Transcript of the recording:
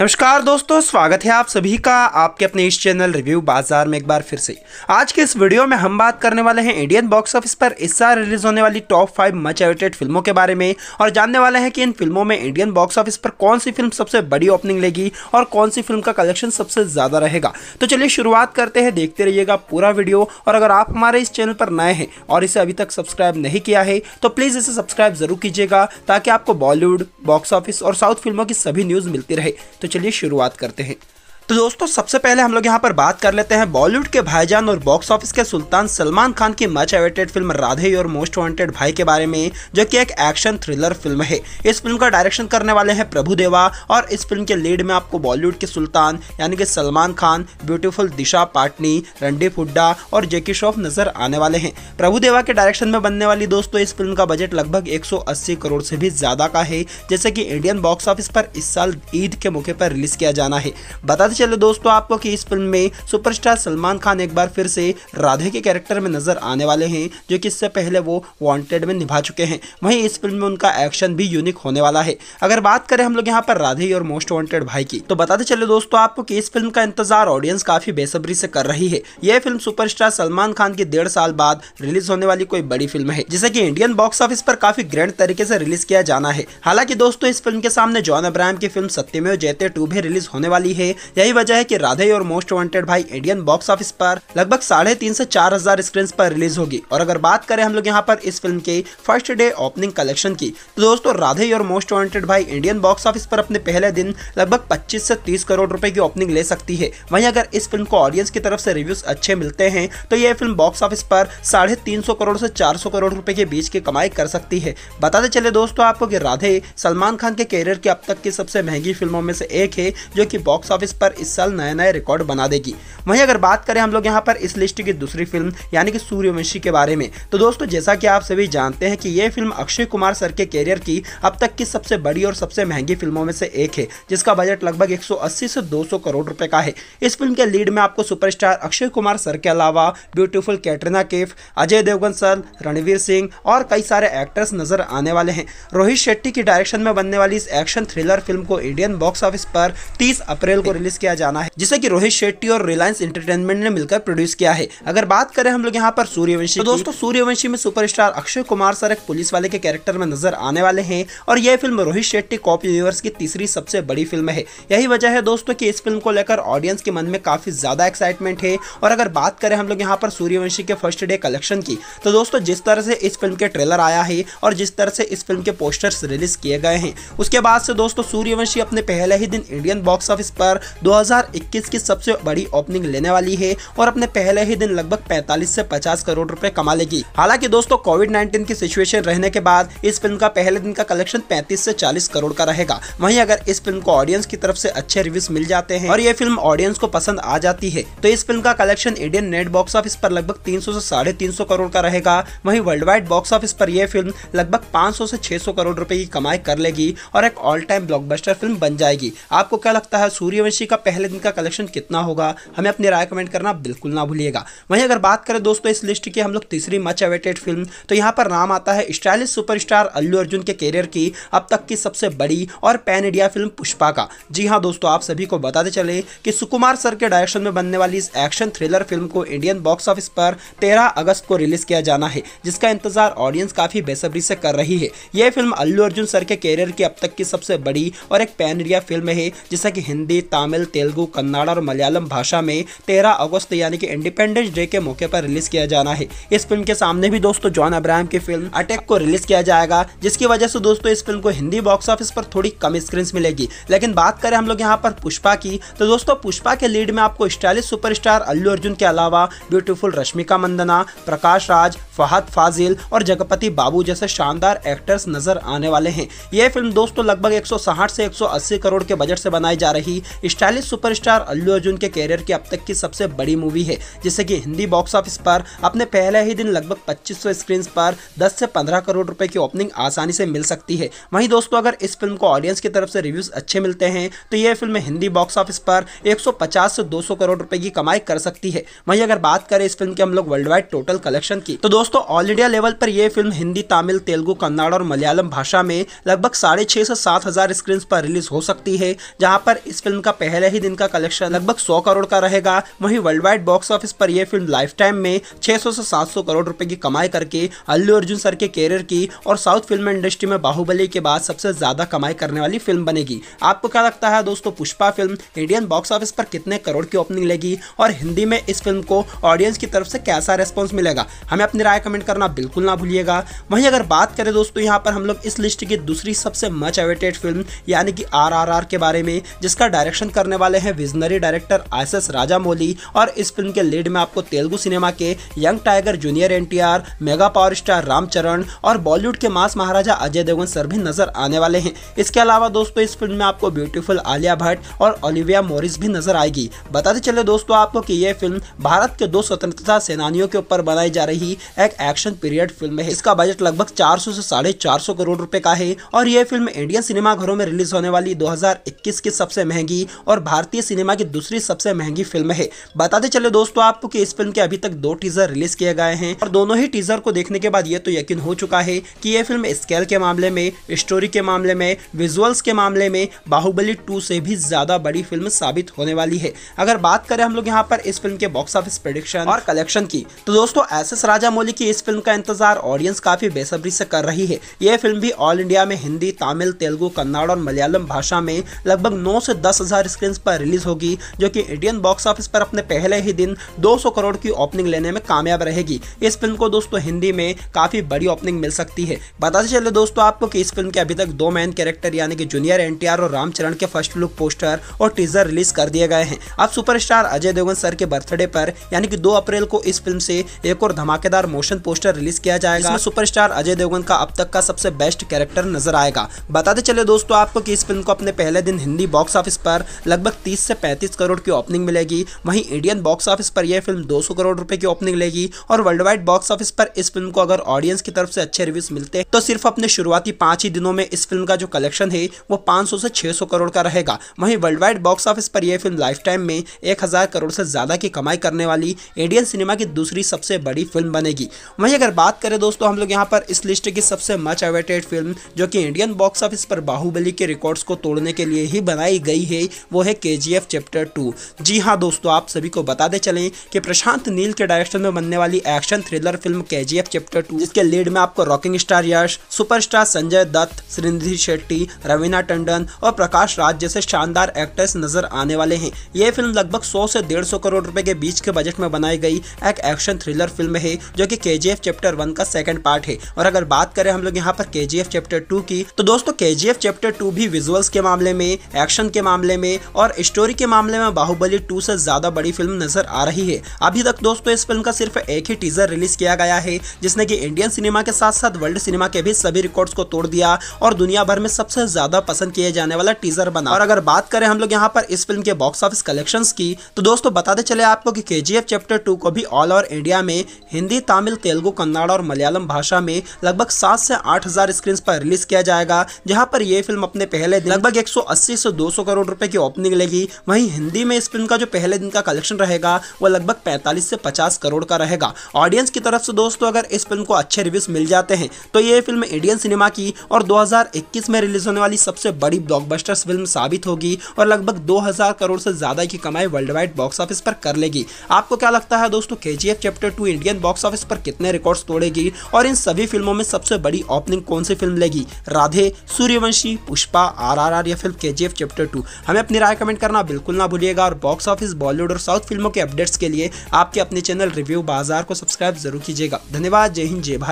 नमस्कार दोस्तों स्वागत है आप सभी का आपके अपने इस चैनल रिव्यू बाजार में एक बार फिर से आज के इस वीडियो में हम बात करने वाले हैं इंडियन बॉक्स ऑफिस पर इस साल रिलीज होने वाली टॉप फाइव मच एवेटेड फिल्मों के बारे में और जानने वाले हैं कि इन फिल्मों में इंडियन बॉक्स ऑफिस पर कौन सी फिल्म सबसे बड़ी ओपनिंग लेगी और कौन सी फिल्म का कलेक्शन सबसे ज़्यादा रहेगा तो चलिए शुरुआत करते हैं देखते रहिएगा पूरा वीडियो और अगर आप हमारे इस चैनल पर नए हैं और इसे अभी तक सब्सक्राइब नहीं किया है तो प्लीज़ इसे सब्सक्राइब जरूर कीजिएगा ताकि आपको बॉलीवुड बॉक्स ऑफिस और साउथ फिल्मों की सभी न्यूज़ मिलती रहे तो चलिए शुरुआत करते हैं तो दोस्तों सबसे पहले हम लोग यहाँ पर बात कर लेते हैं बॉलीवुड के भाईजान और बॉक्स ऑफिस के सुल्तान सलमान खान की मच एवेटेड फिल्म राधे और मोस्ट वांटेड भाई के बारे में जो कि एक एक्शन थ्रिलर फिल्म है इस फिल्म का डायरेक्शन करने वाले हैं प्रभु देवा और इस फिल्म के लीड में आपको बॉलीवुड के सुल्तान यानी कि सलमान खान ब्यूटीफुल दिशा पाटनी रणदीप हुड्डा और जेकी श्रॉफ नजर आने वाले हैं प्रभु देवा के डायरेक्शन में बनने वाली दोस्तों इस फिल्म का बजट लगभग एक करोड़ से भी ज्यादा का है जैसे कि इंडियन बॉक्स ऑफिस पर इस साल ईद के मौके पर रिलीज किया जाना है बता याद चले दोस्तों आपको कि इस फिल्म में सुपरस्टार सलमान खान एक बार फिर से राधे के कैरेक्टर में नजर आने वाले हैं जो कि इससे पहले वो वांटेड में निभा चुके हैं वहीं इस फिल्म में उनका एक्शन भी यूनिक होने वाला है अगर बात करें हम लोग यहाँ पर राधे और मोस्ट वॉन्टेड भाई की तो बताते चले दोस्तों आपको कि इस फिल्म का इंतजार ऑडियंस काफी बेसब्री से कर रही है यह फिल्म सुपरस्टार सलमान खान की डेढ़ साल बाद रिलीज होने वाली कोई बड़ी फिल्म है जिसे की इंडियन बॉक्स ऑफिस पर काफी ग्रैंड तरीके से रिलीज किया जाना है हालांकि दोस्तों इस फिल्म के सामने जॉन अब्राहम की फिल्म सत्यमेव जयते टू भी रिलीज होने वाली है यही वजह है कि राधे और most wanted Bhai Indian box office पर लगभग साढ़े तीन से चार हजार स्क्रीन पर रिलीज होगी और अगर बात करें हम लोग यहाँ पर इस फिल्म के फर्स्ट डे ओपनिंग कलेक्शन की तो दोस्तों राधे और most wanted Bhai Indian box office पर अपने पहले दिन लगभग पच्चीस से तीस करोड़ रुपए की ओपनिंग ले सकती है वहीं अगर इस फिल्म को ऑडियंस की तरफ से रिव्यूज अच्छे मिलते हैं तो यह फिल्म बॉक्स ऑफिस पर साढ़े तीन सौ करोड़ से चार सौ करोड़ रुपए के बीच की कमाई कर सकती है बताते चले दोस्तों आपको कि राधे सलमान खान के कैरियर की अब तक की सबसे महंगी फिल्मों में से एक है जो कि बॉक्स ऑफिस पर पर इस साल नए नए रिकॉर्ड बना देगी वहीं अगर बात करें हम लोग यहाँ पर इस लिस्ट की दूसरी फिल्म यानी कि सूर्यवंशी के बारे में तो दोस्तों जैसा कि आप सभी जानते हैं कि ये फिल्म अक्षय कुमार सर के कैरियर की अब तक की सबसे बड़ी और सबसे महंगी फिल्मों में से एक है जिसका बजट लगभग 180 से 200 करोड़ रुपए का है इस फिल्म के लीड में आपको सुपरस्टार अक्षय कुमार सर के अलावा ब्यूटीफुल कैटरीना केफ अजय देवगन सर रणवीर सिंह और कई सारे एक्टर्स नजर आने वाले हैं रोहित शेट्टी की डायरेक्शन में बनने वाली इस एक्शन थ्रिलर फिल्म को इंडियन बॉक्स ऑफिस पर तीस अप्रैल को रिलीज किया जाना है जिसे की रोहित शेट्टी और रिलायंस इंटरटेनमेंट ने मिलकर प्रोड्यूस किया है अगर बात करें हम लोग यहाँ पर सूर्यवंशी तो दोस्तों सूर्यवंशी में सुपरस्टार अक्षय कुमार सर एक पुलिस वाले के कैरेक्टर में नजर आने वाले हैं और यह film Rohit Shetty cop universe की तीसरी सबसे बड़ी फिल्म है यही वजह है दोस्तों की इस फिल्म को लेकर ऑडियंस के मन में काफी ज्यादा एक्साइटमेंट है और अगर बात करें हम लोग यहाँ पर सूर्यवंशी के फर्स्ट डे कलेक्शन की तो दोस्तों जिस तरह से इस फिल्म के ट्रेलर आया है और जिस तरह से इस फिल्म के पोस्टर्स रिलीज किए गए हैं उसके बाद से दोस्तों सूर्यवंशी अपने पहले ही दिन इंडियन बॉक्स ऑफिस पर दो 2021 की सबसे बड़ी ओपनिंग लेने वाली है और अपने पहले ही दिन लगभग 45 से 50 करोड़ रुपए कमा लेगी हालांकि दोस्तों कोविड 19 की सिचुएशन रहने के बाद इस फिल्म का पहले दिन का कलेक्शन 35 से 40 करोड़ का रहेगा वहीं अगर इस फिल्म को ऑडियंस की तरफ से अच्छे रिव्यूज मिल जाते हैं और ये फिल्म ऑडियंस को पसंद आ जाती है तो इस फिल्म का collection Indian net box office पर लगभग तीन सौ साढ़े तीन सौ करोड़ का रहेगा वहीं वर्ल्ड वाइड बॉक्स ऑफिस पर यह फिल्म लगभग 500 से सौ करोड़ रुपए की कमाई कर लेगी और एक ऑल टाइम ब्लॉकबस्टर फिल्म बन जाएगी आपको क्या लगता है सूर्यवंशी का पहले दिन का कलेक्शन कितना होगा हमें अपनी राय कमेंट करना बिल्कुल ना भूलिएगा वहीं अगर बात करें दोस्तों इस लिस्ट की हम लोग तीसरी मच अवेटेड फिल्म तो यहाँ पर नाम आता है स्टाइलिश सुपरस्टार अल्लू अर्जुन के कैरियर की अब तक की सबसे बड़ी और पैन इंडिया फिल्म पुष्पा का जी हाँ दोस्तों आप सभी को बताते चले कि सुकुमार सर के डायरेक्शन में बनने वाली इस एक्शन थ्रिलर फिल्म को इंडियन बॉक्स ऑफिस पर तेरह अगस्त को रिलीज किया जाना है जिसका इंतजार ऑडियंस काफी बेसब्री से कर रही है यह फिल्म अल्लू अर्जुन सर के कैरियर की अब तक की सबसे बड़ी और एक पैन इंडिया फिल्म है जिसे कि हिंदी तमिल तेलुगु कन्नाड़ और मलयालम भाषा में तेरह अगस्त यानी कि इंडिपेंडेंस डे के मौके पर रिलीज किया जाना है इस फिल्म के सामने भी दोस्तों जॉन अब्राहम की फिल्म अटैक को रिलीज किया जाएगा जिसकी वजह से दोस्तों इस फिल्म को हिंदी बॉक्स ऑफिस पर थोड़ी कम स्क्रीन मिलेगी लेकिन बात करें हम लोग यहाँ पर पुष्पा की तो दोस्तों पुष्पा के लीड में आपको स्टाइलिश सुपरस्टार अल्लू अर्जुन के अलावा ब्यूटीफुल रश्मिका मंदना प्रकाश राज फहद फाजिल और जगपति बाबू जैसे शानदार एक्टर्स नजर आने वाले हैं यह फिल्म दोस्तों लगभग 160 से 180 करोड़ के बजट से बनाई जा रही स्टाइल बंगाली सुपरस्टार अल्लू अर्जुन के कैरियर की अब तक की सबसे बड़ी मूवी है जिससे कि हिंदी बॉक्स ऑफिस पर अपने पहले ही दिन लगभग 2500 स्क्रीन पर 10 से 15 करोड़ रुपए की ओपनिंग आसानी से मिल सकती है वहीं दोस्तों अगर इस फिल्म को ऑडियंस की तरफ से रिव्यूज अच्छे मिलते हैं तो यह फिल्म हिंदी बॉक्स ऑफिस पर एक से दो करोड़ रुपए की कमाई कर सकती है वहीं अगर बात करें इस फिल्म की हम लोग वर्ल्ड वाइड टोटल कलेक्शन की तो दोस्तों ऑल इंडिया लेवल पर यह फिल्म हिंदी तमिल तेलुगु कन्नाड़ और मलयालम भाषा में लगभग साढ़े से सात स्क्रीन पर रिलीज हो सकती है जहां पर इस फिल्म का पहला पहले ही दिन का कलेक्शन लगभग सौ करोड़ का रहेगा वहीं वर्ल्ड वाइड बॉक्स ऑफिस पर यह फिल्म लाइफ टाइम में 600 से 700 करोड़ रुपए की कमाई करके अल्लू अर्जुन सर के कैरियर की और साउथ फिल्म इंडस्ट्री में बाहुबली के बाद सबसे ज्यादा कमाई करने वाली फिल्म बनेगी आपको क्या लगता है दोस्तों Pushpa film Indian box office पर कितने करोड़ की ओपनिंग लेगी और हिंदी में इस फिल्म को ऑडियंस की तरफ से कैसा रेस्पॉन्स मिलेगा हमें अपनी राय कमेंट करना बिल्कुल ना भूलिएगा वहीं अगर बात करें दोस्तों यहाँ पर हम लोग इस लिस्ट की दूसरी सबसे मच अवेटेड फिल्म यानी कि आर के बारे में जिसका डायरेक्शन करने करने वाले हैं visionary director S S Rajamouli और इस फिल्म के लीड में आपको तेलुगु सिनेमा के young tiger junior N mega power star Ramcharan और बॉलीवुड के मास महाराजा अजय देवगन सर भी नजर आने वाले हैं इसके अलावा दोस्तों इस फिल्म में आपको ब्यूटीफुल आलिया भट्ट और ओलिविया मोरिस भी नजर आएगी बताते चले दोस्तों आपको कि यह फिल्म भारत के दो स्वतंत्रता सेनानियों के ऊपर बनाई जा रही एक एक्शन पीरियड फिल्म है इसका बजट लगभग 400 से साढ़े चार सौ करोड़ रुपए का है और यह फिल्म इंडियन सिनेमा घरों में रिलीज होने वाली 2021 की सबसे महंगी और भारतीय सिनेमा की दूसरी सबसे महंगी फिल्म है बताते चले दोस्तों आपको कि इस फिल्म के अभी तक दो टीजर रिलीज किए गए हैं और दोनों ही टीजर को देखने के बाद ये तो यकीन हो चुका है कि ये फिल्म स्केल के मामले में स्टोरी के मामले में विजुअल्स के मामले में बाहुबली टू से भी ज्यादा बड़ी फिल्म साबित होने वाली है अगर बात करें हम लोग यहाँ पर इस फिल्म के बॉक्स ऑफिस प्रोडिक्शन और कलेक्शन की तो दोस्तों एस एस राजा मौली की इस फिल्म का इंतजार ऑडियंस काफी बेसब्री से कर रही है ये फिल्म भी ऑल इंडिया में हिंदी तमिल तेलुगु कन्नड़ और मलयालम भाषा में लगभग नौ से दस हजार स्क्रीन वीकेंड्स पर रिलीज होगी जो कि इंडियन बॉक्स ऑफिस पर अपने पहले ही दिन 200 करोड़ की ओपनिंग लेने में कामयाब रहेगी इस फिल्म को दोस्तों हिंदी में काफ़ी बड़ी ओपनिंग मिल सकती है बताते चले दोस्तों आपको कि इस फिल्म के अभी तक दो मैन कैरेक्टर यानी कि जूनियर एन और रामचरण के फर्स्ट लुक पोस्टर और टीजर रिलीज कर दिए गए हैं अब सुपरस्टार अजय देवगन सर के बर्थडे पर यानी कि दो अप्रैल को इस फिल्म से एक और धमाकेदार मोशन पोस्टर रिलीज किया जाएगा सुपरस्टार अजय देवगन का अब तक का सबसे बेस्ट कैरेक्टर नजर आएगा बताते चले दोस्तों आपको कि इस फिल्म को अपने पहले दिन हिंदी बॉक्स ऑफिस पर लगभग लगभग 30 से 35 करोड़ की ओपनिंग मिलेगी वहीं इंडियन बॉक्स ऑफिस पर यह फिल्म 200 करोड़ रुपए की ओपनिंग लेगी और वर्ल्ड वाइड बॉक्स ऑफिस पर इस फिल्म को अगर ऑडियंस की तरफ से अच्छे रिव्यूज मिलते तो सिर्फ अपने शुरुआती पांच ही दिनों में इस फिल्म का जो कलेक्शन है वो पांच से छह करोड़ का रहेगा वहीं वर्ल्ड वाइड बॉक्स ऑफिस पर यह फिल्म लाइफ टाइम में एक करोड़ से ज़्यादा की कमाई करने वाली इंडियन सिनेमा की दूसरी सबसे बड़ी फिल्म बनेगी वहीं अगर बात करें दोस्तों हम लोग यहाँ पर इस लिस्ट की सबसे मच अवेटेड फिल्म जो कि इंडियन बॉक्स ऑफिस पर बाहुबली के रिकॉर्ड्स को तोड़ने के लिए ही बनाई गई है वो है है के चैप्टर टू जी हाँ दोस्तों आप सभी को बताते चलें कि प्रशांत नील के डायरेक्शन में बनने वाली एक्शन थ्रिलर फिल्म के चैप्टर टू जिसके लीड में आपको rocking star Yash superstar Sanjay Dutt Srinidhi Shetty Raveena Tandon और प्रकाश राज जैसे शानदार एक्टर्स नजर आने वाले हैं ये फिल्म लगभग सौ से डेढ़ करोड़ रुपए के बीच के बजट में बनाई गई एक एक्शन थ्रिलर फिल्म है जो की के चैप्टर वन का सेकेंड पार्ट है और अगर बात करें हम लोग यहाँ पर के चैप्टर टू की तो दोस्तों के चैप्टर टू भी विजुअल्स के मामले में एक्शन के मामले में और और स्टोरी के मामले में बाहुबली टू से ज़्यादा बड़ी फिल्म नजर आ रही है अभी तक दोस्तों इस फिल्म का सिर्फ एक ही टीजर रिलीज किया गया है जिसने की इंडियन सिनेमा के साथ साथ वर्ल्ड सिनेमा के भी सभी रिकॉर्ड को तोड़ दिया और दुनिया भर में सबसे ज़्यादा पसंद किए जाने वाला टीजर बना और अगर बात करें हम लोग यहाँ पर इस फिल्म के बॉक्स ऑफिस कलेक्शन की तो दोस्तों बताते चले आपको की के चैप्टर टू को भी ऑल ओवर इंडिया में हिंदी तमिल तेलुगु कन्नाड़ और मलयालम भाषा में लगभग सात से आठ हजार स्क्रीन पर रिलीज किया जाएगा जहाँ पर यह फिल्म अपने पहले लगभग 180 से 200 करोड़ रुपए की ओपनिंग मिलेगी वहीं हिंदी में इस फिल्म का जो पहले दिन का कलेक्शन रहेगा वो लगभग 45 से 50 करोड़ का रहेगा ऑडियंस की तरफ से दोस्तों अगर इस फिल्म को अच्छे रिव्यूज मिल जाते हैं तो ये फिल्म इंडियन सिनेमा की और दो में रिलीज होने वाली सबसे बड़ी ब्लॉकबस्टर फिल्म साबित होगी और लगभग दो करोड़ से ज्यादा की कमाई वर्ल्ड वाइड बॉक्स ऑफिस पर कर लेगी आपको क्या लगता है दोस्तों के chapter two Indian box office पर कितने रिकॉर्ड तोड़ेगी और इन सभी फिल्मों में सबसे बड़ी ओपनिंग कौन सी फिल्म लेगी राधे सूर्यवंशी पुष्पा आर या फिल्म के चैप्टर टू हमें अपनी राय राय कमेंट करना बिल्कुल ना भूलिएगा और बॉक्स ऑफिस बॉलीवुड और साउथ फिल्मों के अपडेट्स के लिए आपके अपने चैनल रिव्यू बाजार को सब्सक्राइब जरूर कीजिएगा धन्यवाद जय हिंद जय भारत